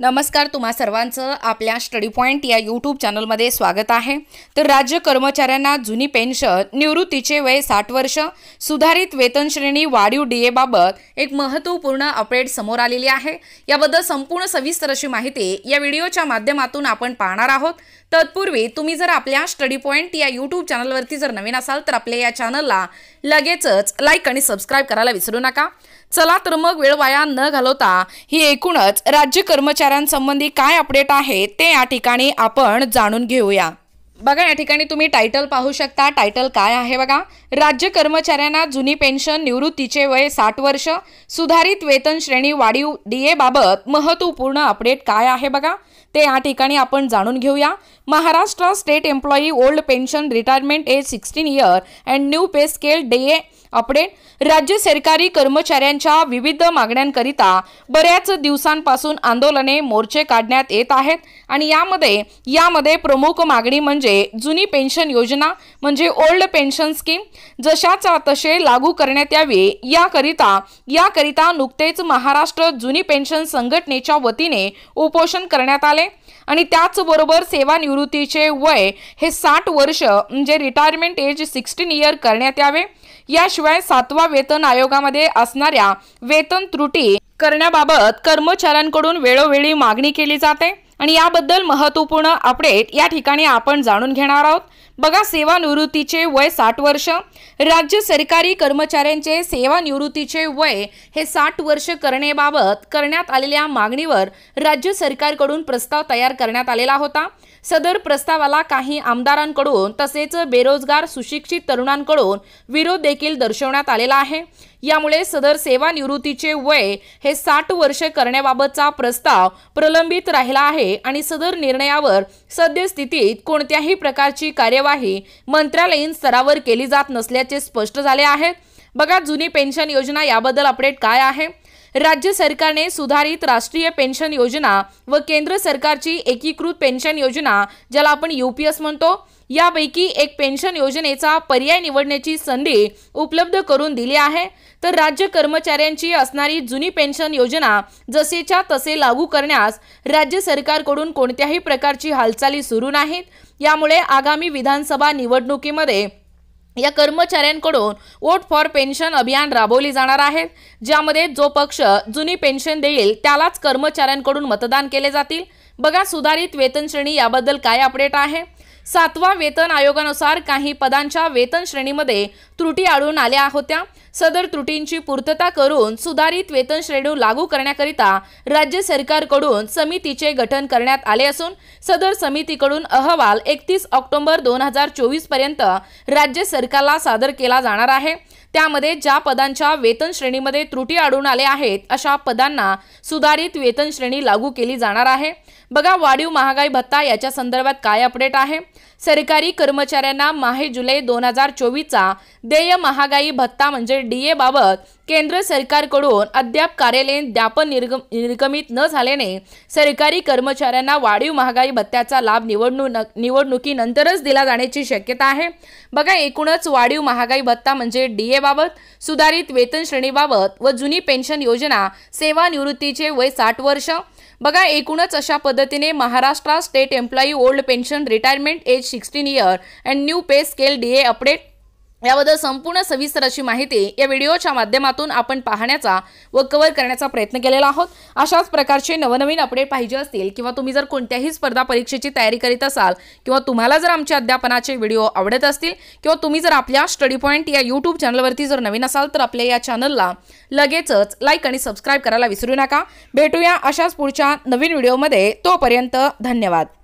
नमस्कार तुम्हा सर्वांचं आपल्या स्टडी पॉईंट या यूट्यूब चॅनलमध्ये स्वागत आहे तर राज्य कर्मचाऱ्यांना जुनी पेन्शन निवृत्तीचे वय साठ वर्ष सुधारित वेतनश्रेणी वाढीव डी एबाबत एक महत्त्वपूर्ण अपडेट समोर आलेली आहे याबद्दल संपूर्ण सविस्तर अशी माहिती या व्हिडिओच्या माध्यमातून आपण पाहणार आहोत तत्पूर्वी तुम्ही जर आपल्या स्टडी पॉईंट या यूट्यूब चॅनलवरती जर नवीन असाल तर आपल्या या चॅनलला लगेचच लाईक आणि सबस्क्राईब करायला विसरू नका चला तर मग वेळ वाया न घालवता ही एकूणच राज्य कर्मचाऱ्यांसंबंधी काय अपडेट आहे ते या ठिकाणी आपण जाणून घेऊया बघा या ठिकाणी तुम्ही टायटल पाहू शकता टायटल काय आहे बघा राज्य कर्मचाऱ्यांना जुनी पेन्शन निवृत्तीचे वय साठ वर्ष सुधारित वेतन श्रेणी वाढीव डी बाबत महत्त्वपूर्ण अपडेट काय आहे बघा ते या ठिकाणी आपण जाणून घेऊया Maharashtra state employee old pension retirement age sixteen year and new pay scale DA update राज्य सरकारी कर्मचाऱ्यांच्या विविध मागण्यांकरिता बऱ्याच दिवसांपासून आंदोलने मोर्चे काढण्यात येत आहेत आणि यामध्ये यामध्ये प्रमुख मागणी म्हणजे जुनी पेन्शन योजना म्हणजे ओल्ड पेन्शन स्कीम जशाचा तसे लागू करण्यात यावी याकरिता याकरिता नुकतेच महाराष्ट्र जुनी पेन्शन संघटनेच्या वतीने उपोषण करण्यात आले आणि त्याचबरोबर सेवानिवृत्तीचे वय हे साठ वर्ष म्हणजे रिटायरमेंट एज सिक्स्टीन इयर करण्यात यावे याशिवाय शिवाय सातवा वेतन आयोगामध्ये असणाऱ्या वेतन त्रुटी करण्याबाबत कर्मचाऱ्यांकडून वेळोवेळी मागणी केली जाते आणि याबद्दल महत्त्वपूर्ण अपडेट या ठिकाणी आपण जाणून घेणार आहोत बघा सेवानिवृत्तीचे वय साठ वर्ष राज्य सरकारी कर्मचाऱ्यांचे सेवानिवृत्तीचे वय हे साठ वर्ष करण्याबाबत करण्यात आलेल्या मागणीवर राज्य सरकारकडून प्रस्ताव तयार करण्यात आलेला होता सदर प्रस्तावाला काही आमदारांकडून तसेच बेरोजगार सुशिक्षित तरुणांकडून विरोध देखील दर्शवण्यात आलेला आहे यामुळे सदर सेवानिवृत्तीचे वय हे साठ वर्ष करण्याबाबतचा प्रस्ताव प्रलंबित राहिला आहे आणि सदर निर्णयावर सद्यस्थितीत कोणत्याही प्रकारची कार्य कार्यवाही मंत्रालयीन स्तरावर केली जात नसल्याचे स्पष्ट झाले आहे बघा जुनी पेन्शन योजना याबद्दल अपडेट काय आहे राज्य सरकारने सुधारित राष्ट्रीय पेन्शन योजना व केंद्र सरकारची एकीकृत पेन्शन योजना ज्याला आपण यूपीएस म्हणतो यापैकी एक पेन्शन योजनेचा पर्याय निवडण्याची संधी उपलब्ध करून दिली आहे तर राज्य कर्मचाऱ्यांची असणारी जुनी पेन्शन योजना जसेच्या तसे लागू करण्यास राज्य सरकारकडून कोणत्याही प्रकारची हालचाली सुरू नाहीत यामुळे आगामी विधानसभा निवडणुकीमध्ये या कर्मचाऱ्यांकडून वोट फॉर पेन्शन अभियान राबवली जाणार आहे ज्यामध्ये जो पक्ष जुनी पेन्शन देईल त्यालाच कर्मचाऱ्यांकडून मतदान केले जातील बघा सुधारित वेतन श्रेणी याबद्दल काय अपडेट आहे सातवा वेतन आयोगानुसार काही पदांच्या वेतन श्रेणीमध्ये त्रुटी आढळून आल्या होत्या सदर त्रुटींची पूर्तता करून सुधारित वेतन श्रेणी लागू करण्याकरिता राज्य सरकारकडून समितीचे गठन करण्यात आले असून सदर समितीकडून अहवाल एकतीस ऑक्टोबर दोन हजार चोवीस पर्यंत राज्य सरकारला सादर केला जाणार आहे त्यामध्ये ज्या पदांच्या वेतन श्रेणीमध्ये त्रुटी आढळून आल्या आहेत अशा पदांना सुधारित वेतन श्रेणी लागू केली जाणार आहे बघा वाढीव महागाई भत्ता याच्या संदर्भात काय अपडेट आहे सरकारी कर्मचाऱ्यांना माहे जुलै दोन हजार चोवीसचा देय महागाई भत्ता म्हणजे बाबत केंद्र सरकारकडून अद्याप कार्यालयीन द्यापन निर्गम निर्गमित न झाल्याने सरकारी कर्मचाऱ्यांना वाढीव महागाई भत्त्याचा लाभ निवडणूक निवडणुकीनंतरच दिला जाण्याची शक्यता आहे बघा एकूणच वाढीव महागाई भत्ता म्हणजे बाबत सुधारित वेतन श्रेणीबाबत व जुनी पेन्शन योजना सेवानिवृत्तीचे वय साठ वर्ष बघा एकूणच अशा पद्धतीने Maharashtra state employee old pension retirement age sixteen year and new pay scale DA update याबद्दल संपूर्ण सविस्तर अशी माहिती या व्हिडिओच्या माध्यमातून आपण पाहण्याचा व कव्हर करण्याचा प्रयत्न केलेला आहोत अशाच प्रकारचे नवनवीन अपडेट पाहिजे असतील किंवा तुम्ही जर कोणत्याही स्पर्धा परीक्षेची तयारी करीत असाल किंवा तुम्हाला जर आमच्या अध्यापनाचे व्हिडिओ आवडत असतील किंवा तुम्ही जर आपल्या स्टडी पॉईंट या यूट्यूब चॅनलवरती जर नवीन असाल तर आपल्या या चॅनलला लगेचच लाईक आणि सबस्क्राईब करायला विसरू नका भेटूया अशाच पुढच्या नवीन व्हिडिओमध्ये तोपर्यंत धन्यवाद